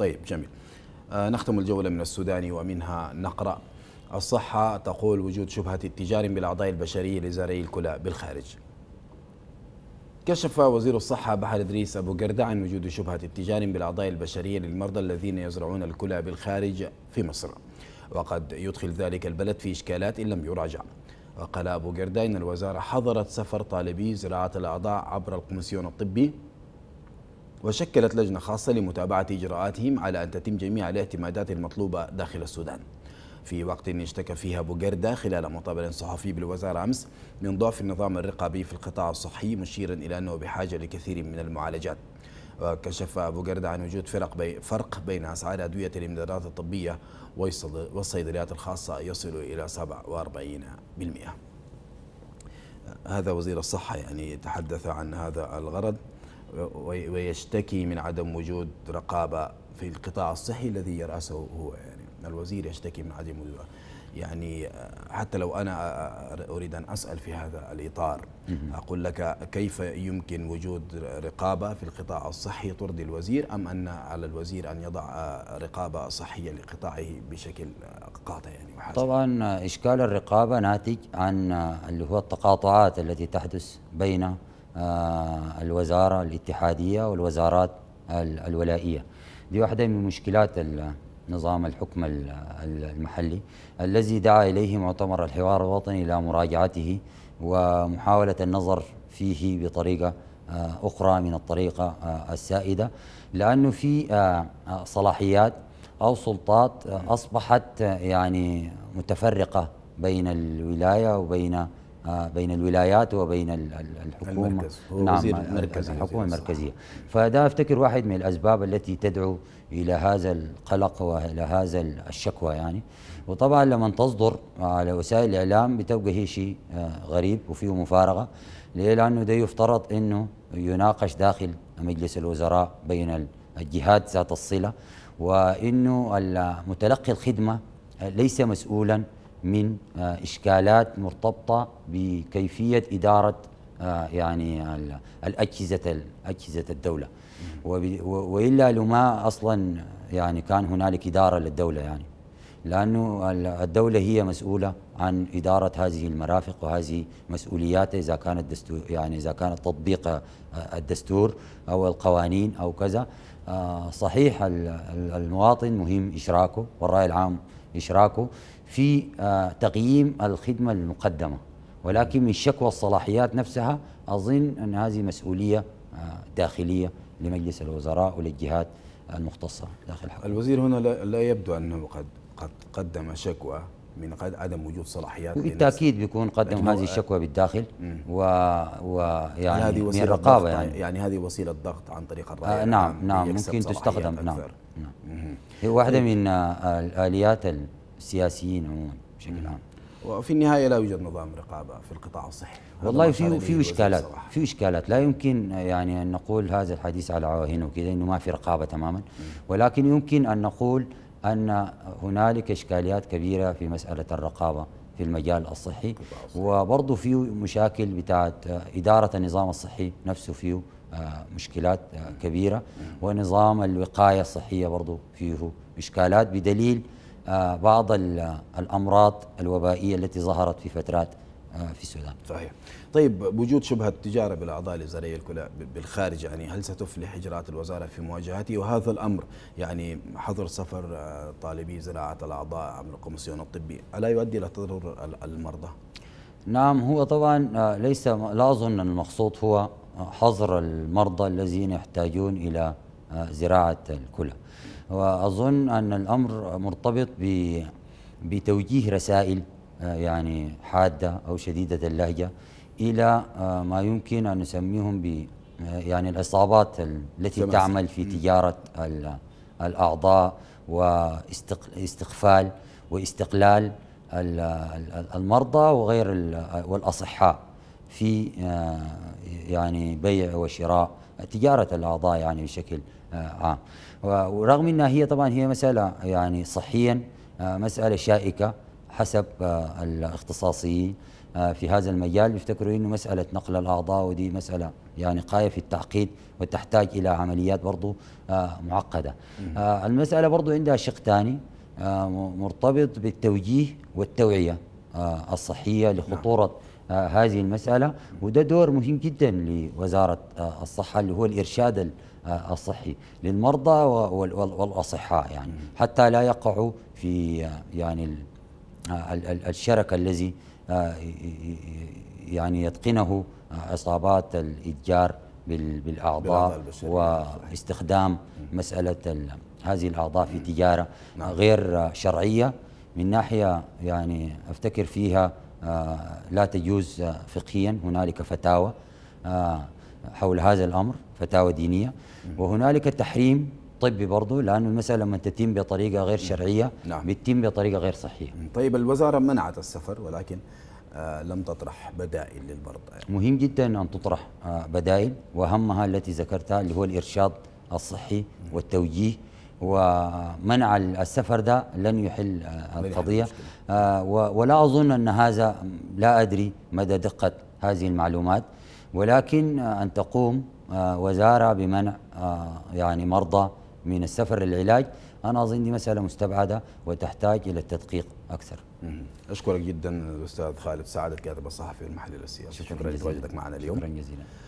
طيب جميل آه نختم الجولة من السوداني ومنها نقرأ الصحة تقول وجود شبهة اتجار بالأعضاء البشرية لزارعي الكلى بالخارج كشف وزير الصحة بحر إدريس أبو قردة عن وجود شبهة اتجار بالأعضاء البشرية للمرضى الذين يزرعون الكلى بالخارج في مصر وقد يدخل ذلك البلد في إشكالات إن لم يراجع وقال أبو قردة إن الوزارة حضرت سفر طالبي زراعة الأعضاء عبر القمسيون الطبي وشكلت لجنة خاصة لمتابعة إجراءاتهم على أن تتم جميع الاعتمادات المطلوبة داخل السودان في وقت اشتكى فيها بوغردا خلال مقابل صحفي بالوزارة أمس من ضعف النظام الرقابي في القطاع الصحي مشيرا إلى أنه بحاجة لكثير من المعالجات وكشف بوغردا عن وجود فرق بي فرق بين أسعار أدوية الإمدادات الطبية والصيدليات الخاصة يصل إلى 47% هذا وزير الصحة يعني تحدث عن هذا الغرض ويشتكي من عدم وجود رقابة في القطاع الصحي الذي يرأسه هو يعني الوزير يشتكي من عدم وجود يعني آه، حتى لو أنا آه، آه، أريد أن أسأل في هذا الإطار أقول لك كيف يمكن وجود رقابة في القطاع الصحي ترضي الوزير أم أن على الوزير أن يضع رقابة صحية لقطاعه بشكل قاطع يعني وحاسم طبعا إشكال الرقابة ناتج عن اللي هو التقاطعات التي تحدث بين آه، الوزارة الاتحادية والوزارات الولائية دي واحدة من مشكلات نظام الحكم المحلي الذي دعا إليه مؤتمر الحوار الوطني إلى مراجعته ومحاولة النظر فيه بطريقة آه، أخرى من الطريقة آه، السائدة لأنه في صلاحيات أو سلطات أصبحت يعني متفرقة بين الولاية وبين بين الولايات وبين الحكومه المركز نعم المركزي الحكومه المركزيه فده افتكر واحد من الاسباب التي تدعو الى هذا القلق والى هذا الشكوى يعني وطبعا لما تصدر على وسائل الاعلام بتبقى هي شيء آه، غريب وفيه مفارقه ليه لانه ده يفترض انه يناقش داخل مجلس الوزراء بين الجهات ذات الصله وانه متلقي الخدمه ليس مسؤولا من آه، إشكالات مرتبطة بكيفية إدارة آه، يعني الأجهزة أجهزة الدولة وإلا لما أصلا يعني كان هنالك إدارة للدولة يعني لأنه الدولة هي مسؤولة عن إدارة هذه المرافق وهذه مسؤولياتها إذا كانت دستور يعني إذا كان تطبيق آه، الدستور أو القوانين أو كذا صحيح المواطن مهم إشراكه والرأي العام إشراكه في آه، تقييم الخدمة المقدمة ولكن من شكوى الصلاحيات نفسها أظن أن هذه مسؤولية آه، داخلية لمجلس الوزراء وللجهات المختصة داخل الحكومة الوزير هنا لا يبدو أنه قد قد قدم شكوى من عدم وجود صلاحيات بالتاكيد بيكون قدم هذه الشكوى بالداخل و... ويعني هذه وسيله رقابه يعني. يعني هذه وسيله ضغط عن طريق الراي آه نعم نعم ممكن تستخدم نعم, نعم. هي واحده طيب. من آه، آه، الاليات السياسيين عموما بشكل عام وفي النهايه لا يوجد نظام رقابه في القطاع الصحي والله في في اشكالات في اشكالات لا يمكن آه، يعني ان نقول هذا الحديث على عواهنه وكذا انه ما في رقابه تماما ولكن يمكن ان نقول أن هنالك إشكاليات كبيرة في مسألة الرقابة في المجال الصحي وبرضه في مشاكل بتاعت إدارة النظام الصحي نفسه فيه آه، مشكلات آه، كبيرة ونظام الوقاية الصحية برضه فيه إشكالات بدليل آه، بعض الأمراض الوبائية التي ظهرت في فترات آه، في السودان صحيح طيب وجود شبهة تجارة بالأعضاء الكلى بالخارج يعني هل ستفلح إجراءات الوزارة في مواجهته وهذا الأمر يعني حظر سفر آه، طالبي زراعة الأعضاء عبر الكوميسيون الطبي ألا يؤدي إلى تضرر المرضى؟ نعم هو طبعا آه، ليس لا أظن المقصود هو حظر المرضى الذين يحتاجون إلى زراعة الكلى وأظن أن الأمر مرتبط بتوجيه رسائل آه، يعني حادة أو شديدة اللهجة إلى آه، ما يمكن أن نسميهم ب آه، يعني العصابات التي تعمل في تجارة الأعضاء واستقفال واستقلال المرضى وغير والأصحاء في يعني بيع وشراء تجارة الأعضاء يعني بشكل عام ورغم أنها هي طبعا هي مسألة يعني صحيا مسألة شائكة حسب آه، الاختصاصيين آه، في هذا المجال بيفتكروا انه مساله نقل الاعضاء ودي مساله يعني قايه في التعقيد وتحتاج الى عمليات برضه آه، معقده. المساله برضه عندها شق ثاني مرتبط بالتوجيه والتوعيه الصحيه لخطوره نعم. هذه المساله وده دور مهم جدا لوزاره الصحه اللي هو الارشاد الصحي للمرضى والاصحاء يعني حتى لا يقعوا في يعني آه، الشرك الذي آه، يعني يتقنه آه، عصابات الاتجار بالاعضاء واستخدام مساله هذه الاعضاء في تجاره نعم. غير شرعيه من ناحيه يعني افتكر فيها لا تجوز فقهيا هنالك فتاوى حول هذا الامر فتاوى دينيه وهنالك تحريم الطبي برضه لانه المسألة لما تتم بطريقة غير شرعية نعم. بتتم بطريقة غير صحية طيب الوزارة منعت السفر ولكن آه لم تطرح بدائل للمرضى مهم جدا أن تطرح آه بدائل وأهمها التي ذكرتها اللي هو الإرشاد الصحي والتوجيه ومنع السفر ده لن يحل آه، القضية آه، ولا أظن أن هذا لا أدري مدى دقة هذه المعلومات ولكن آه، أن تقوم وزارة بمنع يعني مرضى من السفر للعلاج انا اظن دي مساله مستبعده وتحتاج الى التدقيق اكثر. اشكرك جدا الاستاذ خالد سعد الكاتب الصحفي المحلي للسياسه شكرا, شكرا لتواجدك معنا اليوم. شكرا جزيلا.